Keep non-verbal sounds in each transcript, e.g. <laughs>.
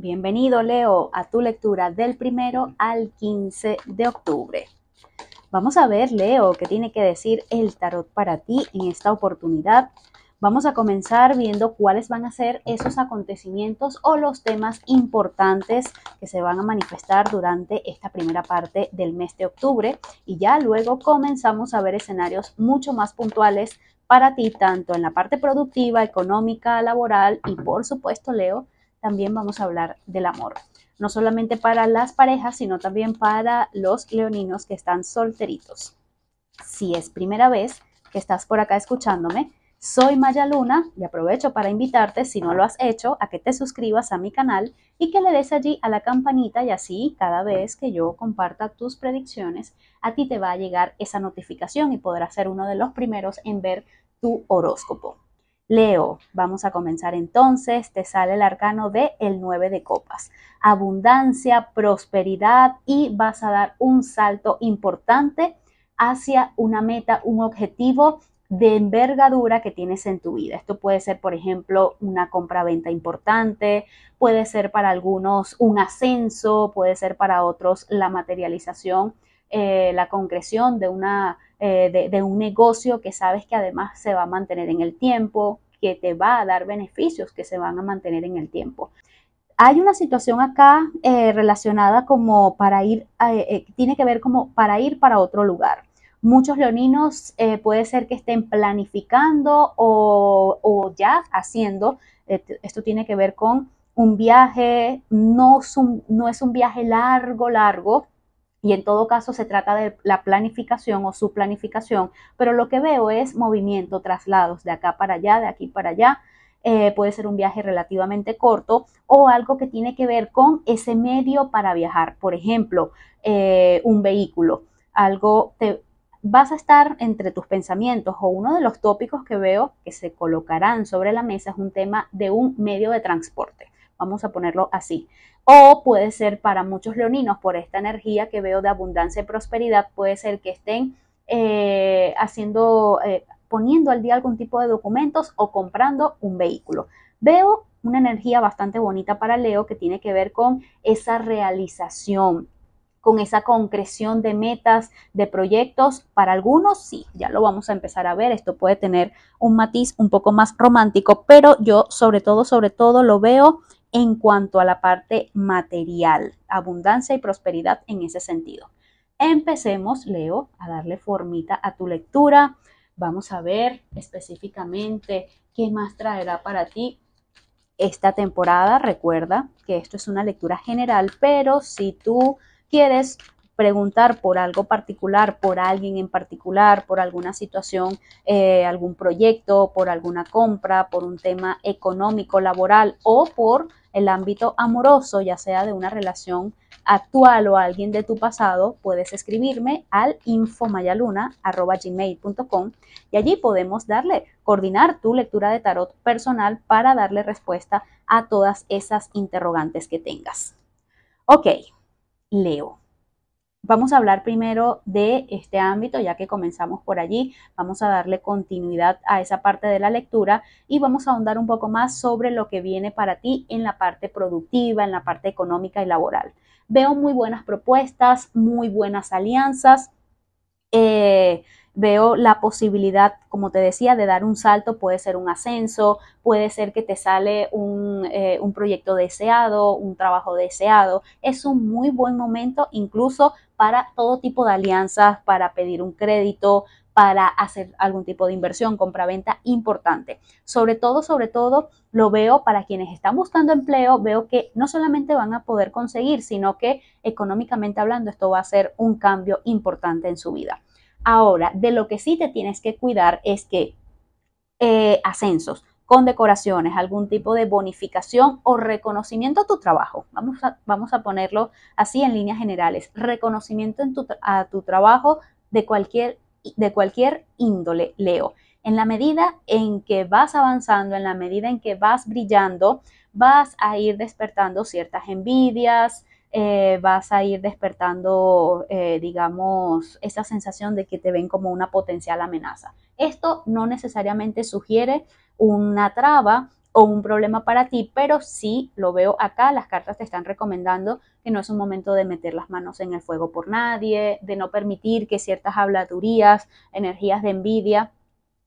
Bienvenido, Leo, a tu lectura del primero al 15 de octubre. Vamos a ver, Leo, qué tiene que decir el tarot para ti en esta oportunidad. Vamos a comenzar viendo cuáles van a ser esos acontecimientos o los temas importantes que se van a manifestar durante esta primera parte del mes de octubre y ya luego comenzamos a ver escenarios mucho más puntuales para ti, tanto en la parte productiva, económica, laboral y por supuesto, Leo, también vamos a hablar del amor, no solamente para las parejas, sino también para los leoninos que están solteritos. Si es primera vez que estás por acá escuchándome, soy Maya Luna y aprovecho para invitarte, si no lo has hecho, a que te suscribas a mi canal y que le des allí a la campanita y así cada vez que yo comparta tus predicciones, a ti te va a llegar esa notificación y podrás ser uno de los primeros en ver tu horóscopo. Leo, vamos a comenzar entonces, te sale el arcano de el 9 de copas. Abundancia, prosperidad y vas a dar un salto importante hacia una meta, un objetivo de envergadura que tienes en tu vida. Esto puede ser, por ejemplo, una compra-venta importante, puede ser para algunos un ascenso, puede ser para otros la materialización, eh, la concreción de, una, eh, de un negocio que sabes que además se va a mantener en el tiempo, que te va a dar beneficios que se van a mantener en el tiempo. Hay una situación acá eh, relacionada como para ir, eh, eh, tiene que ver como para ir para otro lugar. Muchos leoninos puede ser que estén planificando o, ya haciendo, esto tiene que ver con un viaje, no, no es un viaje largo, largo, y en todo caso se trata de la planificación o su planificación, pero lo que veo es movimiento, traslados de acá para allá, de aquí para allá. Eh, puede ser un viaje relativamente corto o algo que tiene que ver con ese medio para viajar, por ejemplo, eh, un vehículo, algo te, vas a estar entre tus pensamientos o uno de los tópicos que veo que se colocarán sobre la mesa es un tema de un medio de transporte. Vamos a ponerlo así. O puede ser para muchos leoninos, por esta energía que veo de abundancia y prosperidad, puede ser que estén eh, haciendo, eh, poniendo al día algún tipo de documentos o comprando un vehículo. Veo una energía bastante bonita para Leo que tiene que ver con esa realización, con esa concreción de metas, de proyectos. Para algunos sí, ya lo vamos a empezar a ver. Esto puede tener un matiz un poco más romántico, pero yo sobre todo, sobre todo lo veo en cuanto a la parte material, abundancia y prosperidad en ese sentido. Empecemos, Leo, a darle formita a tu lectura. Vamos a ver específicamente qué más traerá para ti esta temporada. Recuerda que esto es una lectura general, pero si tú quieres preguntar por algo particular, por alguien en particular, por alguna situación, eh, algún proyecto, por alguna compra, por un tema económico, laboral o por el ámbito amoroso, ya sea de una relación actual o alguien de tu pasado, puedes escribirme al infomayaluna.gmail.com y allí podemos darle, coordinar tu lectura de tarot personal para darle respuesta a todas esas interrogantes que tengas. Ok, Leo. Vamos a hablar primero de este ámbito, ya que comenzamos por allí, vamos a darle continuidad a esa parte de la lectura y vamos a ahondar un poco más sobre lo que viene para ti en la parte productiva, en la parte económica y laboral. Veo muy buenas propuestas, muy buenas alianzas. Eh, veo la posibilidad, como te decía, de dar un salto, puede ser un ascenso, puede ser que te sale un, eh, un, proyecto deseado, un trabajo deseado. Es un muy buen momento incluso para todo tipo de alianzas, para pedir un crédito, para hacer algún tipo de inversión, compraventa importante. Sobre todo, sobre todo, lo veo para quienes están buscando empleo, veo que no solamente van a poder conseguir, sino que económicamente hablando esto va a ser un cambio importante en su vida. Ahora, de lo que sí te tienes que cuidar es que eh, ascensos, condecoraciones, algún tipo de bonificación o reconocimiento a tu trabajo. Vamos a, ponerlo así en líneas generales. Reconocimiento a tu trabajo de cualquier, de cualquier índole, Leo. En la medida en que vas avanzando, en la medida en que vas brillando, vas a ir despertando ciertas envidias, eh, vas a ir despertando, eh, digamos, esa sensación de que te ven como una potencial amenaza. Esto no necesariamente sugiere una traba o un problema para ti, pero sí lo veo acá, las cartas te están recomendando que no es un momento de meter las manos en el fuego por nadie, de no permitir que ciertas habladurías, energías de envidia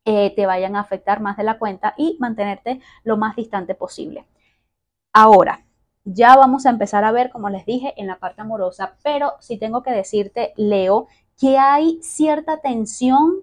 eh, te vayan a afectar más de la cuenta y mantenerte lo más distante posible. Ahora, ya vamos a empezar a ver, como les dije, en la parte amorosa, pero sí tengo que decirte, Leo, que hay cierta tensión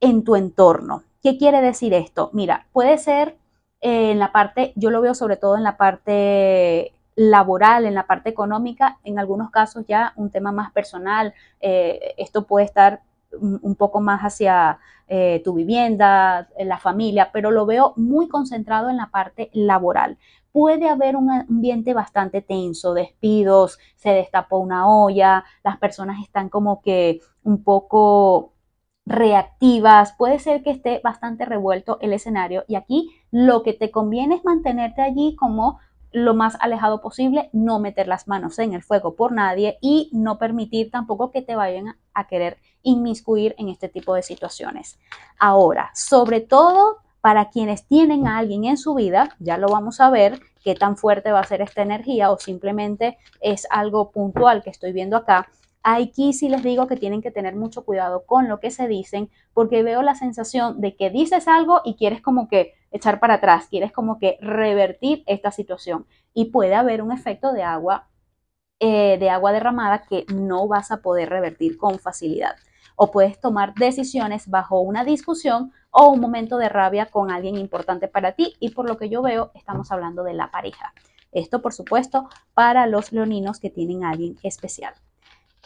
en tu entorno. ¿Qué quiere decir esto? Mira, puede ser eh, en la parte, yo lo veo sobre todo en la parte laboral, en la parte económica, en algunos casos ya un tema más personal, eh, esto puede estar un, poco más hacia eh, tu vivienda, eh, la familia, pero lo veo muy concentrado en la parte laboral. Puede haber un ambiente bastante tenso, despidos, se destapó una olla, las personas están como que un poco reactivas, puede ser que esté bastante revuelto el escenario y aquí lo que te conviene es mantenerte allí como lo más alejado posible, no meter las manos en el fuego por nadie y no permitir tampoco que te vayan a querer inmiscuir en este tipo de situaciones. Ahora, sobre todo para quienes tienen a alguien en su vida, ya lo vamos a ver, qué tan fuerte va a ser esta energía o simplemente es algo puntual que estoy viendo acá, Aquí sí les digo que tienen que tener mucho cuidado con lo que se dicen porque veo la sensación de que dices algo y quieres como que echar para atrás, quieres como que revertir esta situación y puede haber un efecto de agua, eh, de agua derramada que no vas a poder revertir con facilidad. O puedes tomar decisiones bajo una discusión o un momento de rabia con alguien importante para ti y por lo que yo veo estamos hablando de la pareja. Esto, por supuesto, para los leoninos que tienen alguien especial.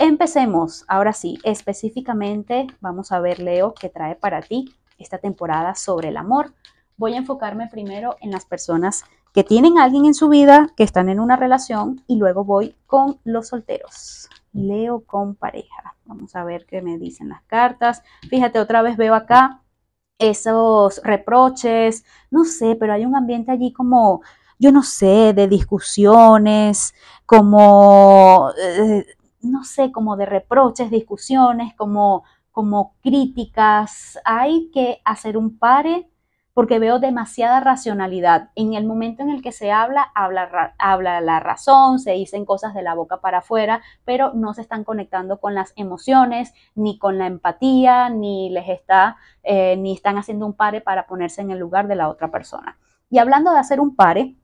Empecemos, ahora sí, específicamente vamos a ver, Leo, qué trae para ti esta temporada sobre el amor. Voy a enfocarme primero en las personas que tienen a alguien en su vida, que están en una relación, y luego voy con los solteros. Leo con pareja. Vamos a ver qué me dicen las cartas. Fíjate, otra vez veo acá esos reproches, no sé, pero hay un ambiente allí como, yo no sé, de discusiones, como... Eh, no sé, como de reproches, discusiones, como, como críticas. Hay que hacer un pare porque veo demasiada racionalidad. En el momento en el que se habla, habla, la razón, se dicen cosas de la boca para afuera, pero no se están conectando con las emociones, ni con la empatía, ni les está, eh, ni están haciendo un pare para ponerse en el lugar de la otra persona. Y hablando de hacer un pare,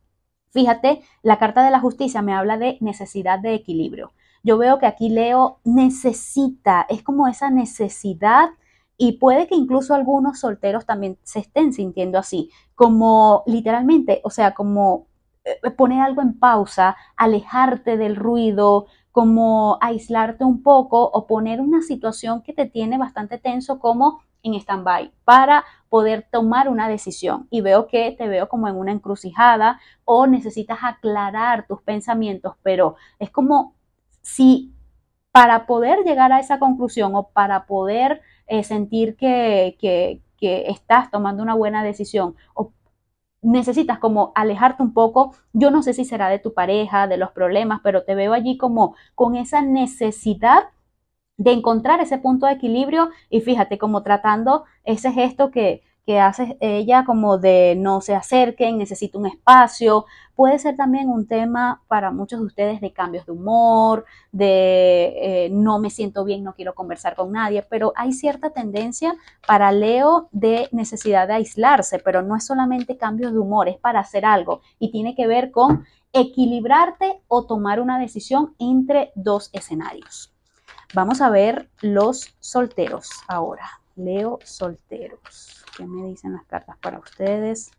fíjate, la Carta de la Justicia me habla de necesidad de equilibrio yo veo que aquí Leo necesita, es como esa necesidad y puede que incluso algunos solteros también se estén sintiendo así, como literalmente, o sea, como eh, poner algo en pausa, alejarte del ruido, como aislarte un poco o poner una situación que te tiene bastante tenso como en stand-by para poder tomar una decisión. Y veo que te veo como en una encrucijada o necesitas aclarar tus pensamientos, pero es como si para poder llegar a esa conclusión o para poder eh, sentir que, que, que estás tomando una buena decisión o necesitas como alejarte un poco, yo no sé si será de tu pareja, de los problemas, pero te veo allí como con esa necesidad de encontrar ese punto de equilibrio y fíjate como tratando ese gesto que, que hace ella como de no se acerquen, necesito un espacio. Puede ser también un tema para muchos de ustedes de cambios de humor, de eh, no me siento bien, no quiero conversar con nadie, pero hay cierta tendencia para Leo de necesidad de aislarse, pero no es solamente cambios de humor, es para hacer algo y tiene que ver con equilibrarte o tomar una decisión entre dos escenarios. Vamos a ver los solteros ahora. Leo solteros. ¿Qué me dicen las cartas para ustedes?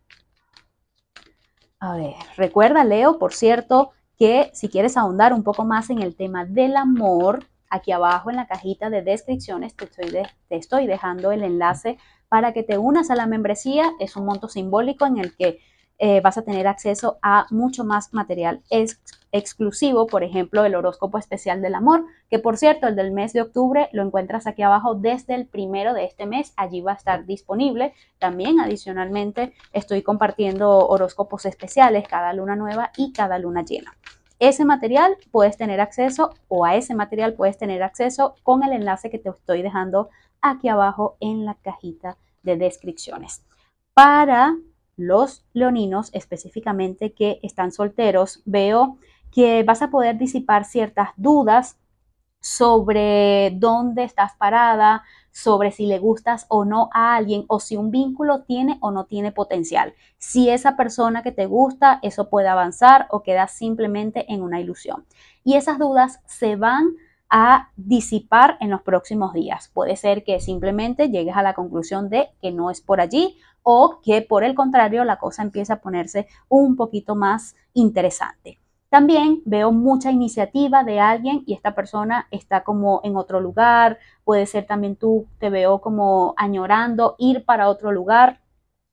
A ver, recuerda Leo, por cierto, que si quieres ahondar un poco más en el tema del amor, aquí abajo en la cajita de descripciones te estoy, te estoy dejando el enlace para que te unas a la membresía. Es un monto simbólico en el que eh, vas a tener acceso a mucho más material exclusivo, por ejemplo, el horóscopo especial del amor, que por cierto, el del mes de octubre lo encuentras aquí abajo desde el primero de este mes, allí va a estar disponible. También adicionalmente estoy compartiendo horóscopos especiales cada luna nueva y cada luna llena. Ese material puedes tener acceso o a ese material puedes tener acceso con el enlace que te estoy dejando aquí abajo en la cajita de descripciones. Para los leoninos específicamente que están solteros, veo que vas a poder disipar ciertas dudas sobre dónde estás parada, sobre si le gustas o no a alguien o si un vínculo tiene o no tiene potencial. Si esa persona que te gusta, eso puede avanzar o queda simplemente en una ilusión. Y esas dudas se van a disipar en los próximos días. Puede ser que simplemente llegues a la conclusión de que no es por allí o que por el contrario la cosa empieza a ponerse un poquito más interesante. También veo mucha iniciativa de alguien y esta persona está como en otro lugar, puede ser también tú, te veo como añorando ir para otro lugar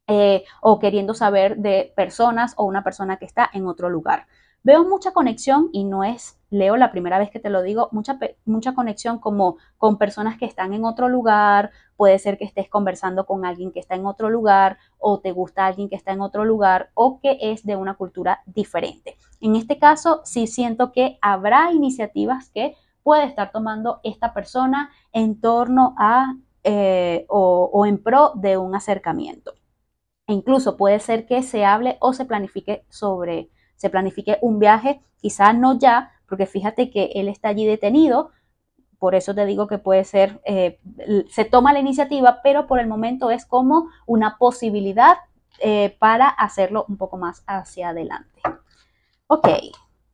eh, o queriendo saber de personas o una persona que está en otro lugar. Veo mucha conexión y no es Leo, la primera vez que te lo digo, mucha, mucha conexión como con personas que están en otro lugar, puede ser que estés conversando con alguien que está en otro lugar o te gusta alguien que está en otro lugar o que es de una cultura diferente. En este caso, sí siento que habrá iniciativas que puede estar tomando esta persona en torno a eh, o, en pro de un acercamiento. E incluso puede ser que se hable o se planifique sobre, se planifique un viaje, quizá no ya, porque fíjate que él está allí detenido, por eso te digo que puede ser, eh, se toma la iniciativa, pero por el momento es como una posibilidad eh, para hacerlo un poco más hacia adelante. Ok,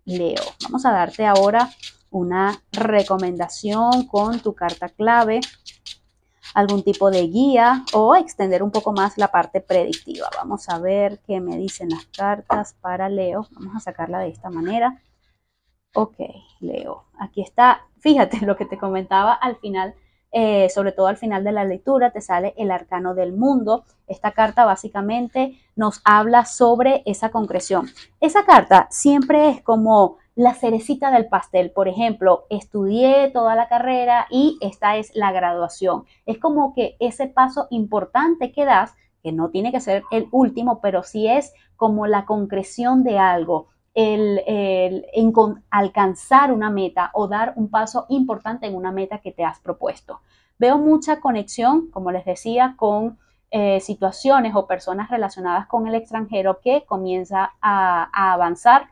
Leo, vamos a darte ahora una recomendación con tu carta clave, algún tipo de guía o extender un poco más la parte predictiva. Vamos a ver qué me dicen las cartas para Leo. Vamos a sacarla de esta manera. Ok, Leo, aquí está. Fíjate <laughs> lo que te comentaba al final, eh, sobre todo al final de la lectura, te sale el arcano del mundo. Esta carta básicamente nos habla sobre esa concreción. Esa carta siempre es como la cerecita del pastel. Por ejemplo, estudié toda la carrera y esta es la graduación. Es como que ese paso importante que das, que no tiene que ser el último, pero sí es como la concreción de algo el, alcanzar una meta o dar un paso importante en una meta que te has propuesto. Veo mucha conexión, como les decía, con eh, situaciones o personas relacionadas con el extranjero que comienza a avanzar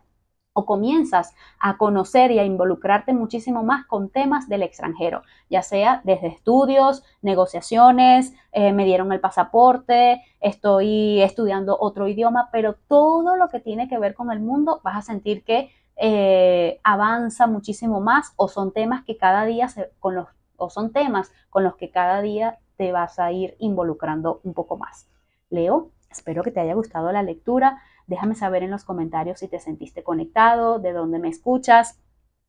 o comienzas a conocer y a involucrarte muchísimo más con temas del extranjero, ya sea desde estudios, negociaciones, eh, me dieron el pasaporte, estoy estudiando otro idioma, pero todo lo que tiene que ver con el mundo vas a sentir que eh, avanza muchísimo más o son temas que cada día se, con los o son temas con los que cada día te vas a ir involucrando un poco más. Leo, espero que te haya gustado la lectura. Déjame saber en los comentarios si te sentiste conectado, de dónde me escuchas,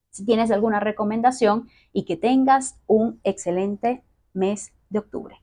si tienes alguna recomendación y que tengas un excelente mes de octubre.